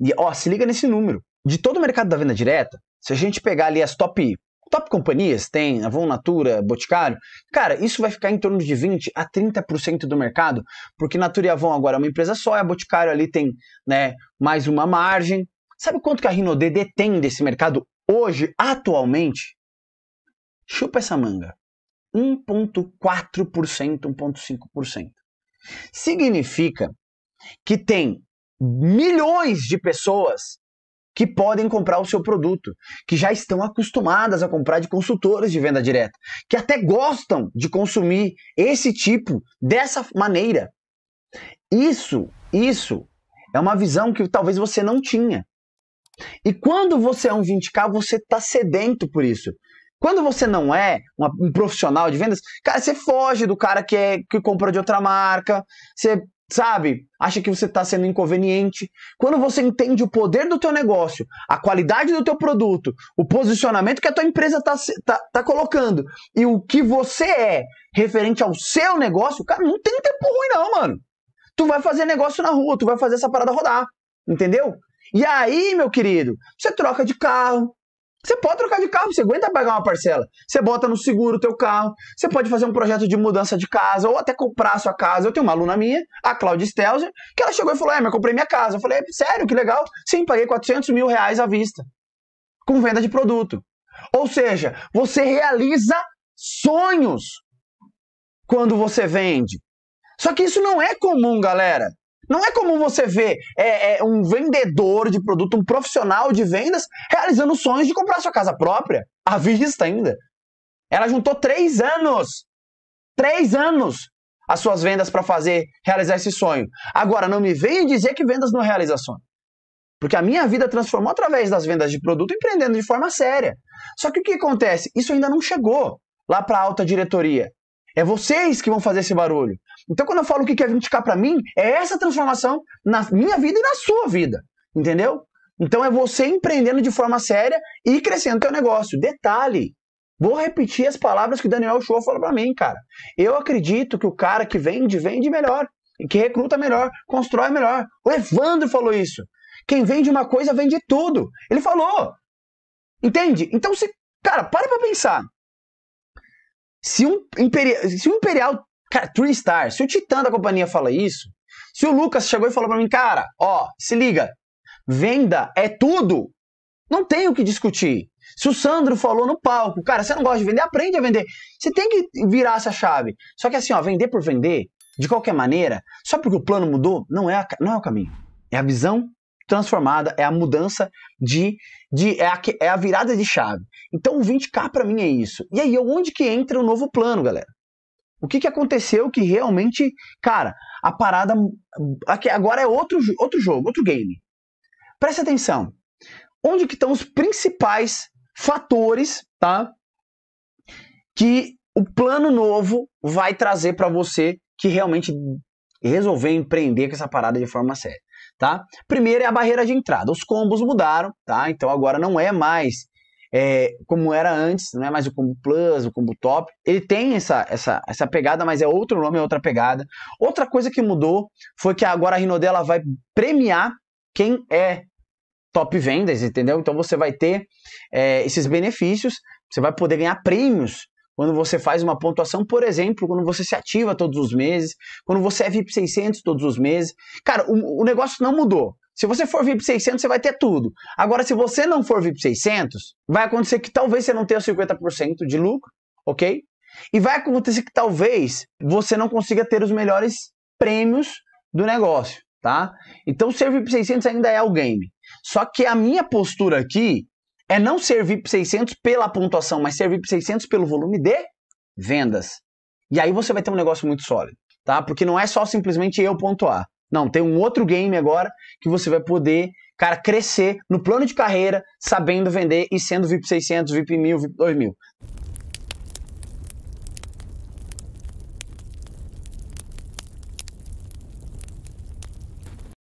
E ó, se liga nesse número. De todo o mercado da venda direta, se a gente pegar ali as top top companhias, tem Avon Natura, Boticário, cara, isso vai ficar em torno de 20 a 30% do mercado, porque Natura e Avon agora é uma empresa só, e a Boticário ali tem, né, mais uma margem. Sabe quanto que a Rinode detém desse mercado hoje, atualmente? Chupa essa manga. 1.4%, 1.5%. Significa que tem milhões de pessoas que podem comprar o seu produto, que já estão acostumadas a comprar de consultores de venda direta, que até gostam de consumir esse tipo dessa maneira. Isso, isso é uma visão que talvez você não tinha. E quando você é um 20k, você está sedento por isso. Quando você não é um profissional de vendas, cara, você foge do cara que, é, que compra de outra marca, você sabe, acha que você está sendo inconveniente. Quando você entende o poder do teu negócio, a qualidade do teu produto, o posicionamento que a tua empresa está tá, tá colocando e o que você é referente ao seu negócio, cara, não tem tempo ruim não, mano. Tu vai fazer negócio na rua, tu vai fazer essa parada rodar, entendeu? E aí, meu querido, você troca de carro, você pode trocar de carro, você aguenta pagar uma parcela. Você bota no seguro o teu carro, você pode fazer um projeto de mudança de casa ou até comprar a sua casa. Eu tenho uma aluna minha, a Claudia Stelzer, que ela chegou e falou, é, mas comprei minha casa. Eu falei, é, sério, que legal. Sim, paguei 400 mil reais à vista com venda de produto. Ou seja, você realiza sonhos quando você vende. Só que isso não é comum, galera. Não é como você vê é, é, um vendedor de produto, um profissional de vendas, realizando sonhos de comprar sua casa própria, à vista ainda. Ela juntou três anos, três anos, as suas vendas para fazer, realizar esse sonho. Agora, não me venha dizer que vendas não realiza sonho. Porque a minha vida transformou através das vendas de produto, empreendendo de forma séria. Só que o que acontece? Isso ainda não chegou lá para a alta diretoria. É vocês que vão fazer esse barulho. Então, quando eu falo o que é 20K para mim, é essa transformação na minha vida e na sua vida. Entendeu? Então, é você empreendendo de forma séria e crescendo o teu negócio. Detalhe, Vou repetir as palavras que o Daniel Show falou para mim, cara. Eu acredito que o cara que vende, vende melhor. Que recruta melhor, constrói melhor. O Evandro falou isso. Quem vende uma coisa, vende tudo. Ele falou. Entende? Então, se, cara, para pra pensar. Se um, imperial, se um imperial, cara, three star, se o titã da companhia fala isso, se o Lucas chegou e falou para mim, cara, ó, se liga, venda é tudo, não tem o que discutir. Se o Sandro falou no palco, cara, você não gosta de vender, aprende a vender. Você tem que virar essa chave. Só que assim, ó, vender por vender, de qualquer maneira, só porque o plano mudou, não é, a, não é o caminho. É a visão transformada, é a mudança de, de é, a, é a virada de chave. Então o 20k para mim é isso. E aí, onde que entra o novo plano, galera? O que, que aconteceu que realmente, cara, a parada agora é outro, outro jogo, outro game. Presta atenção. Onde que estão os principais fatores, tá? Que o plano novo vai trazer para você que realmente resolver empreender com essa parada de forma séria, tá? Primeiro é a barreira de entrada. Os combos mudaram, tá? Então agora não é mais é, como era antes, não é mais o combo plus, o combo top. Ele tem essa, essa, essa pegada, mas é outro nome, é outra pegada. Outra coisa que mudou foi que agora a Rinodela vai premiar quem é top vendas, entendeu? Então você vai ter é, esses benefícios, você vai poder ganhar prêmios quando você faz uma pontuação, por exemplo, quando você se ativa todos os meses, quando você é VIP 600 todos os meses. Cara, o, o negócio não mudou. Se você for VIP 600, você vai ter tudo. Agora, se você não for VIP 600, vai acontecer que talvez você não tenha 50% de lucro, ok? E vai acontecer que talvez você não consiga ter os melhores prêmios do negócio, tá? Então, ser VIP 600 ainda é o game. Só que a minha postura aqui é não ser VIP 600 pela pontuação, mas ser VIP 600 pelo volume de vendas. E aí você vai ter um negócio muito sólido, tá? Porque não é só simplesmente eu pontuar. Não, tem um outro game agora que você vai poder, cara, crescer no plano de carreira, sabendo vender e sendo VIP 600, VIP 1000, VIP 2000.